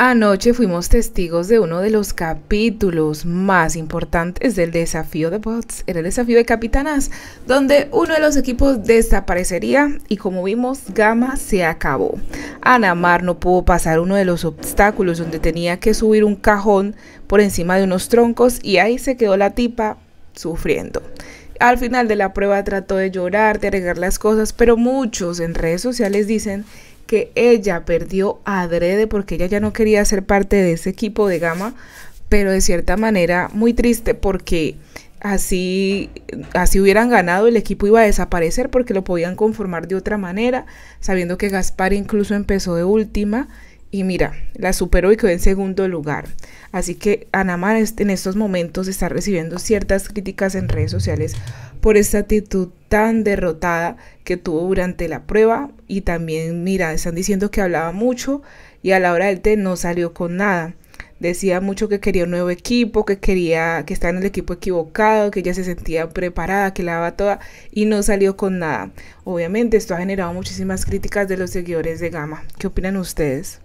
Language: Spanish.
Anoche fuimos testigos de uno de los capítulos más importantes del desafío de bots, era el desafío de capitanas, donde uno de los equipos desaparecería y como vimos, Gama se acabó. Anamar no pudo pasar uno de los obstáculos donde tenía que subir un cajón por encima de unos troncos y ahí se quedó la tipa sufriendo. Al final de la prueba trató de llorar, de arreglar las cosas, pero muchos en redes sociales dicen que ella perdió adrede porque ella ya no quería ser parte de ese equipo de gama, pero de cierta manera muy triste porque así, así hubieran ganado, el equipo iba a desaparecer porque lo podían conformar de otra manera, sabiendo que Gaspar incluso empezó de última y mira, la superó y quedó en segundo lugar. Así que Anamar en estos momentos está recibiendo ciertas críticas en redes sociales por esta actitud tan derrotada que tuvo durante la prueba y también mira, están diciendo que hablaba mucho y a la hora del té no salió con nada. Decía mucho que quería un nuevo equipo, que quería que estaba en el equipo equivocado, que ya se sentía preparada, que la daba toda y no salió con nada. Obviamente esto ha generado muchísimas críticas de los seguidores de Gama. ¿Qué opinan ustedes?